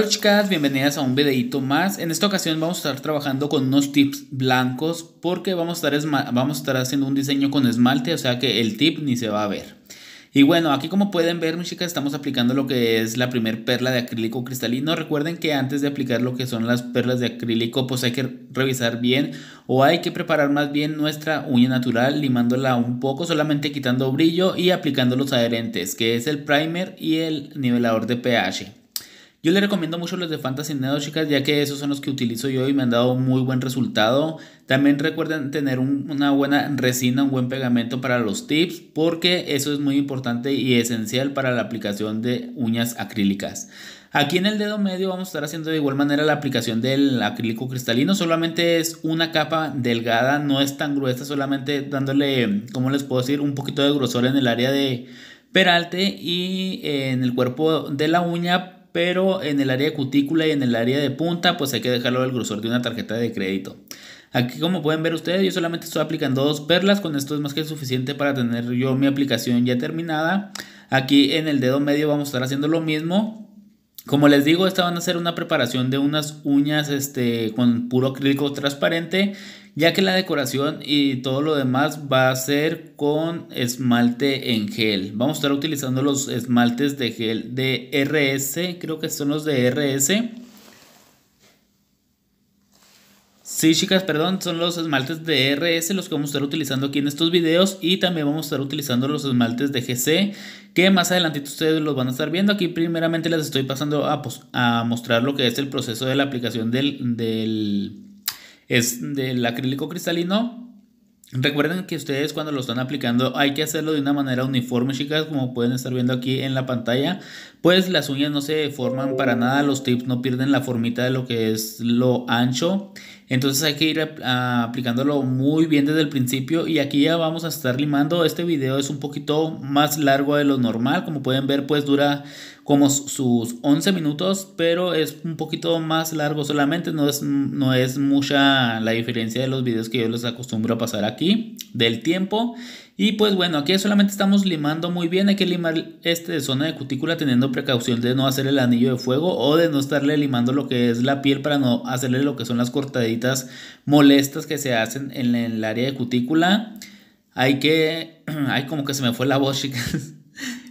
Hola chicas, bienvenidas a un videito más. En esta ocasión vamos a estar trabajando con unos tips blancos porque vamos a, estar vamos a estar haciendo un diseño con esmalte, o sea que el tip ni se va a ver. Y bueno, aquí como pueden ver, mis chicas, estamos aplicando lo que es la primer perla de acrílico cristalino. Recuerden que antes de aplicar lo que son las perlas de acrílico, pues hay que revisar bien o hay que preparar más bien nuestra uña natural limándola un poco, solamente quitando brillo y aplicando los adherentes, que es el primer y el nivelador de pH. Yo le recomiendo mucho los de Fantasy Neo, chicas, ya que esos son los que utilizo yo y me han dado muy buen resultado. También recuerden tener una buena resina, un buen pegamento para los tips, porque eso es muy importante y esencial para la aplicación de uñas acrílicas. Aquí en el dedo medio vamos a estar haciendo de igual manera la aplicación del acrílico cristalino, solamente es una capa delgada, no es tan gruesa, solamente dándole, como les puedo decir? Un poquito de grosor en el área de peralte y en el cuerpo de la uña pero en el área de cutícula y en el área de punta, pues hay que dejarlo al grosor de una tarjeta de crédito. Aquí como pueden ver ustedes, yo solamente estoy aplicando dos perlas, con esto es más que suficiente para tener yo mi aplicación ya terminada. Aquí en el dedo medio vamos a estar haciendo lo mismo, como les digo, esta van a ser una preparación de unas uñas este, con puro acrílico transparente, ya que la decoración y todo lo demás va a ser con esmalte en gel. Vamos a estar utilizando los esmaltes de gel de RS, creo que son los de RS. Sí, chicas, perdón, son los esmaltes de RS los que vamos a estar utilizando aquí en estos videos y también vamos a estar utilizando los esmaltes de GC que más adelante ustedes los van a estar viendo. Aquí primeramente les estoy pasando a, pues, a mostrar lo que es el proceso de la aplicación del, del, es del acrílico cristalino Recuerden que ustedes cuando lo están aplicando hay que hacerlo de una manera uniforme, chicas, como pueden estar viendo aquí en la pantalla. Pues las uñas no se deforman para nada, los tips no pierden la formita de lo que es lo ancho. Entonces hay que ir aplicándolo muy bien desde el principio y aquí ya vamos a estar limando. Este video es un poquito más largo de lo normal, como pueden ver pues dura como sus 11 minutos, pero es un poquito más largo solamente, no es, no es mucha la diferencia de los videos que yo les acostumbro a pasar aquí, del tiempo. Y pues bueno, aquí solamente estamos limando muy bien, hay que limar esta zona de cutícula teniendo precaución de no hacer el anillo de fuego o de no estarle limando lo que es la piel para no hacerle lo que son las cortaditas molestas que se hacen en el área de cutícula. Hay que... Ay, como que se me fue la voz, chicas.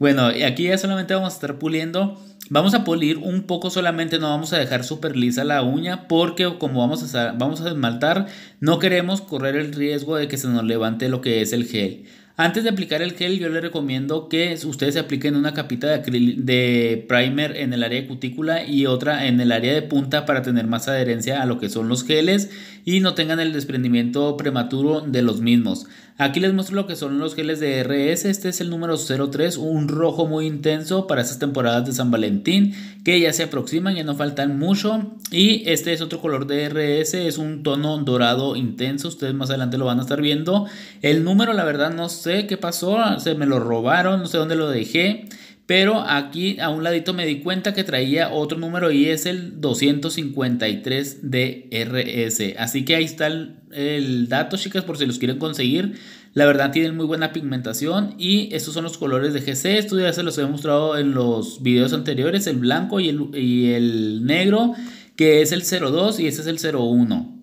Bueno, aquí ya solamente vamos a estar puliendo. Vamos a pulir un poco solamente, no vamos a dejar súper lisa la uña porque como vamos a, vamos a esmaltar, no queremos correr el riesgo de que se nos levante lo que es el gel. Antes de aplicar el gel, yo les recomiendo que ustedes se apliquen una capita de, primer en el área de cutícula y otra en el área de punta para tener más adherencia a lo que son los geles y no tengan el desprendimiento prematuro de los mismos. Aquí les muestro lo que son los geles de RS. Este es el número 03, un rojo muy intenso para estas temporadas de San Valentín que ya se aproximan, ya no faltan mucho. Y este es otro color de RS, es un tono dorado intenso. Ustedes más adelante lo van a estar viendo. El número, la verdad, no se qué pasó, se me lo robaron, no sé dónde lo dejé. Pero aquí a un ladito me di cuenta que traía otro número y es el 253 DRS. Así que ahí está el, dato, chicas, por si los quieren conseguir. La verdad tienen muy buena pigmentación y estos son los colores de GC. Estos ya se los he mostrado en los videos anteriores, el blanco y el, y el negro, que es el 02 y ese es el 01.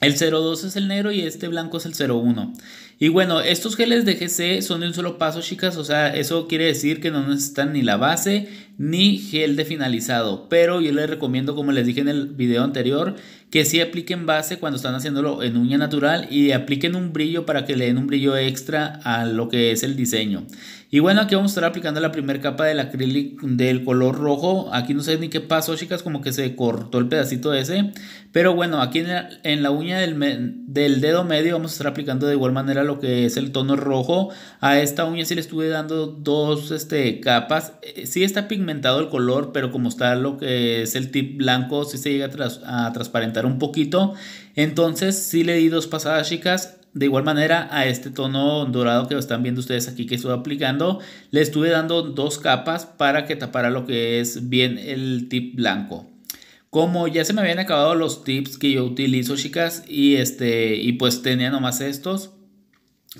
El 02 es el negro y este blanco es el 01. Y bueno, estos geles de GC son de un solo paso, chicas. O sea, eso quiere decir que no necesitan ni la base ni gel de finalizado. Pero yo les recomiendo, como les dije en el video anterior, que sí apliquen base cuando están haciéndolo en uña natural y apliquen un brillo para que le den un brillo extra a lo que es el diseño. Y bueno, aquí vamos a estar aplicando la primera capa del acrílico del color rojo. Aquí no sé ni qué pasó, chicas, como que se cortó el pedacito ese. Pero bueno, aquí en la, uña del, del, dedo medio vamos a estar aplicando de igual manera lo que es el tono rojo. A esta uña sí le estuve dando dos este, capas. Eh, sí está pigmentado el color, pero como está lo que es el tip blanco, sí se llega a transparentar un poquito. Entonces sí le di dos pasadas, chicas de igual manera a este tono dorado que están viendo ustedes aquí que estoy aplicando, le estuve dando dos capas para que tapara lo que es bien el tip blanco. Como ya se me habían acabado los tips que yo utilizo, chicas, y este y pues tenía nomás estos,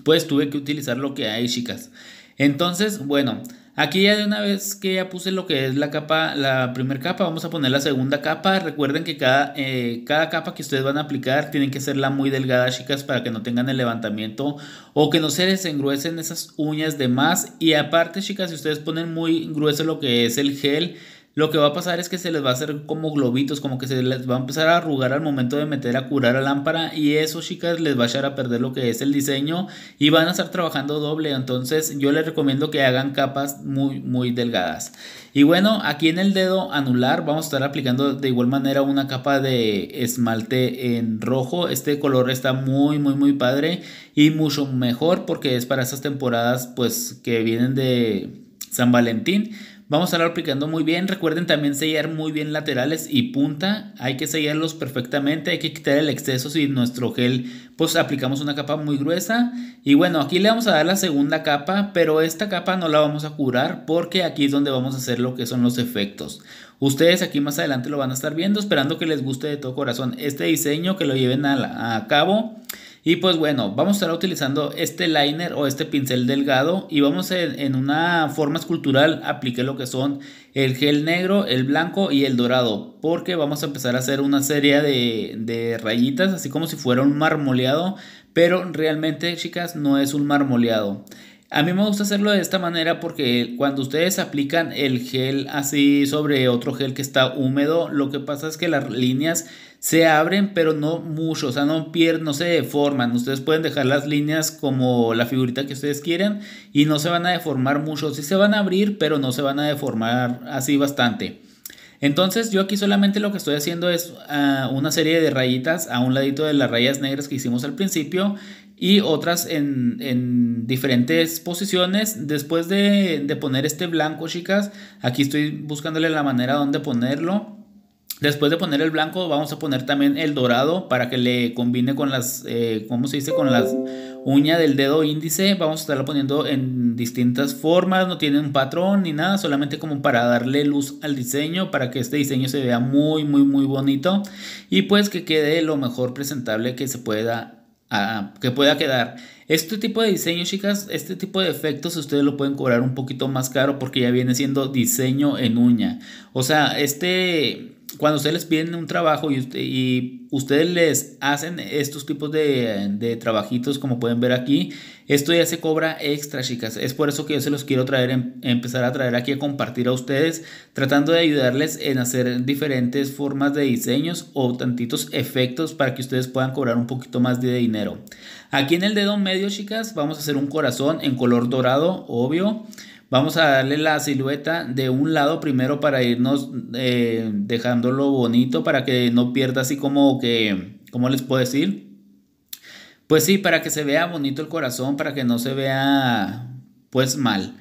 pues tuve que utilizar lo que hay, chicas. Entonces, bueno, Aquí ya de una vez que ya puse lo que es la capa, la primera capa, vamos a poner la segunda capa. Recuerden que cada, eh, cada capa que ustedes van a aplicar tienen que serla muy delgada, chicas, para que no tengan el levantamiento o que no se desengruesen esas uñas de más. Y aparte, chicas, si ustedes ponen muy grueso lo que es el gel, lo que va a pasar es que se les va a hacer como globitos, como que se les va a empezar a arrugar al momento de meter a curar a lámpara y eso chicas les va a echar a perder lo que es el diseño y van a estar trabajando doble, entonces yo les recomiendo que hagan capas muy muy delgadas. Y bueno, aquí en el dedo anular vamos a estar aplicando de igual manera una capa de esmalte en rojo. Este color está muy muy muy padre y mucho mejor porque es para estas temporadas pues que vienen de San Valentín Vamos a estar aplicando muy bien. Recuerden también sellar muy bien laterales y punta. Hay que sellarlos perfectamente. Hay que quitar el exceso si nuestro gel pues aplicamos una capa muy gruesa y bueno aquí le vamos a dar la segunda capa pero esta capa no la vamos a curar porque aquí es donde vamos a hacer lo que son los efectos ustedes aquí más adelante lo van a estar viendo esperando que les guste de todo corazón este diseño que lo lleven a, cabo y pues bueno vamos a estar utilizando este liner o este pincel delgado y vamos en, una forma escultural aplique lo que son el gel negro el blanco y el dorado porque vamos a empezar a hacer una serie de, de rayitas así como si fuera un marmoleado pero realmente chicas no es un marmoleado. A mí me gusta hacerlo de esta manera porque cuando ustedes aplican el gel así sobre otro gel que está húmedo, lo que pasa es que las líneas se abren, pero no mucho, o sea, no pierden, no se deforman. Ustedes pueden dejar las líneas como la figurita que ustedes quieran y no se van a deformar mucho. si se van a abrir, pero no se van a deformar así bastante. Entonces yo aquí solamente lo que estoy haciendo es ah, una serie de rayitas a un ladito de las rayas negras que hicimos al principio y otras en, diferentes posiciones. Después de, de poner este blanco, chicas, aquí estoy buscándole la manera donde ponerlo. Después de poner el blanco, vamos a poner también el dorado para que le combine con las, eh, ¿cómo se dice? Con las uñas del dedo índice. Vamos a estarlo poniendo en distintas formas. No tiene un patrón ni nada, solamente como para darle luz al diseño, para que este diseño se vea muy, muy, muy bonito. Y pues que quede lo mejor presentable que se pueda, ah, que pueda quedar. Este tipo de diseño, chicas, este tipo de efectos ustedes lo pueden cobrar un poquito más caro porque ya viene siendo diseño en uña. O sea, este cuando ustedes les piden un trabajo y, y ustedes les hacen estos tipos de, trabajitos como pueden ver aquí, esto ya se cobra extra chicas, es por eso que yo se los quiero traer, em, empezar a traer aquí a compartir a ustedes, tratando de ayudarles en hacer diferentes formas de diseños o tantitos efectos para que ustedes puedan cobrar un poquito más de dinero. Aquí en el dedo medio chicas vamos a hacer un corazón en color dorado, obvio. Vamos a darle la silueta de un lado primero para irnos eh, dejándolo bonito para que no pierda así como que, ¿cómo les puedo decir? Pues sí, para que se vea bonito el corazón, para que no se vea pues mal.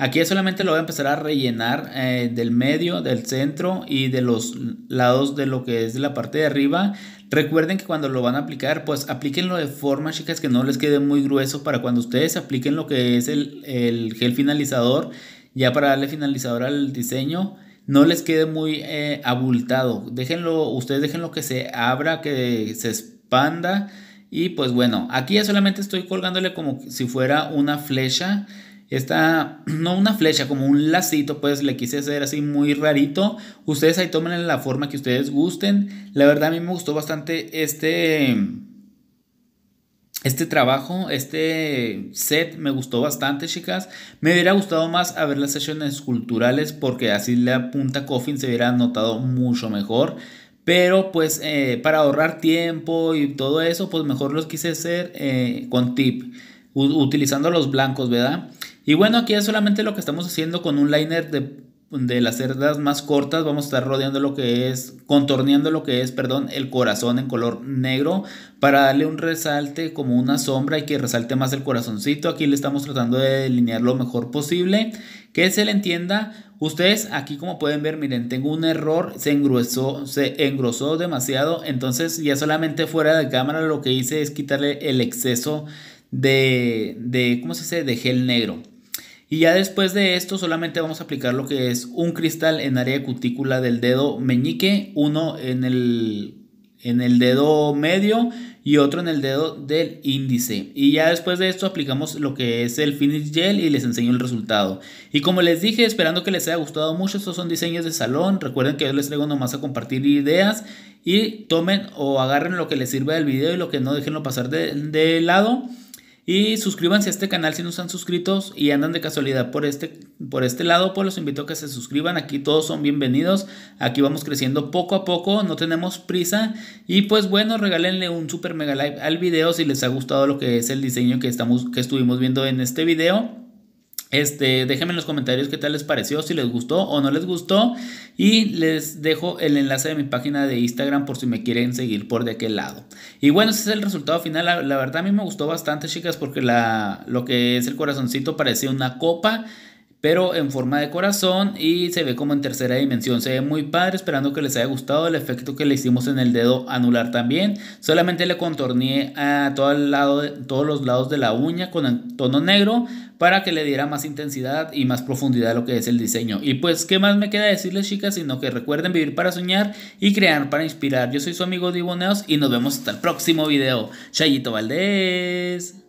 Aquí solamente lo voy a empezar a rellenar eh, del medio, del centro y de los lados de lo que es de la parte de arriba. Recuerden que cuando lo van a aplicar, pues aplíquenlo de forma, chicas, que no les quede muy grueso para cuando ustedes apliquen lo que es el, gel finalizador, ya para darle finalizador al diseño, no les quede muy eh, abultado. Déjenlo, ustedes déjenlo que se abra, que se expanda. Y pues bueno, aquí ya solamente estoy colgándole como si fuera una flecha. Esta, no una flecha, como un lacito, pues le quise hacer así muy rarito. Ustedes ahí tomen la forma que ustedes gusten. La verdad a mí me gustó bastante este, este trabajo, este set me gustó bastante, chicas. Me hubiera gustado más ver las sesiones culturales porque así la punta Coffin se hubiera notado mucho mejor. Pero pues eh, para ahorrar tiempo y todo eso, pues mejor los quise hacer eh, con tip, utilizando los blancos, ¿verdad? Y bueno, aquí es solamente lo que estamos haciendo con un liner de, las cerdas más cortas. Vamos a estar rodeando lo que es, contorneando lo que es, perdón, el corazón en color negro para darle un resalte como una sombra y que resalte más el corazoncito. Aquí le estamos tratando de delinear lo mejor posible, que se le entienda. Ustedes aquí como pueden ver, miren, tengo un error, se engrosó, se engrosó demasiado, entonces ya solamente fuera de cámara lo que hice es quitarle el exceso de, de ¿cómo se dice?, de gel negro. Y ya después de esto solamente vamos a aplicar lo que es un cristal en área de cutícula del dedo meñique, uno en el, en el dedo medio y otro en el dedo del índice. Y ya después de esto aplicamos lo que es el finish gel y les enseño el resultado. Y como les dije, esperando que les haya gustado mucho, estos son diseños de salón. Recuerden que yo les traigo nomás a compartir ideas y tomen o agarren lo que les sirva del video y lo que no, dejenlo pasar de, de lado. Y suscríbanse a este canal si no están suscritos y andan de casualidad por este, por este lado, pues los invito a que se suscriban. Aquí todos son bienvenidos. Aquí vamos creciendo poco a poco, no tenemos prisa. Y pues bueno, regálenle un super mega like al video si les ha gustado lo que es el diseño que, estamos, que estuvimos viendo en este video. Este, déjenme en los comentarios qué tal les pareció, si les gustó o no les gustó. Y les dejo el enlace de mi página de Instagram por si me quieren seguir por de aquel lado. Y bueno, ese es el resultado final. La, verdad a mí me gustó bastante, chicas, porque la, lo que es el corazoncito parecía una copa pero en forma de corazón y se ve como en tercera dimensión. Se ve muy padre, esperando que les haya gustado el efecto que le hicimos en el dedo anular también. Solamente le contorneé a todo el lado todos los lados de la uña con el tono negro para que le diera más intensidad y más profundidad a lo que es el diseño. Y pues, ¿qué más me queda decirles chicas? Sino que recuerden vivir para soñar y crear para inspirar. Yo soy su amigo Diboneos y nos vemos hasta el próximo video. Chayito Valdés.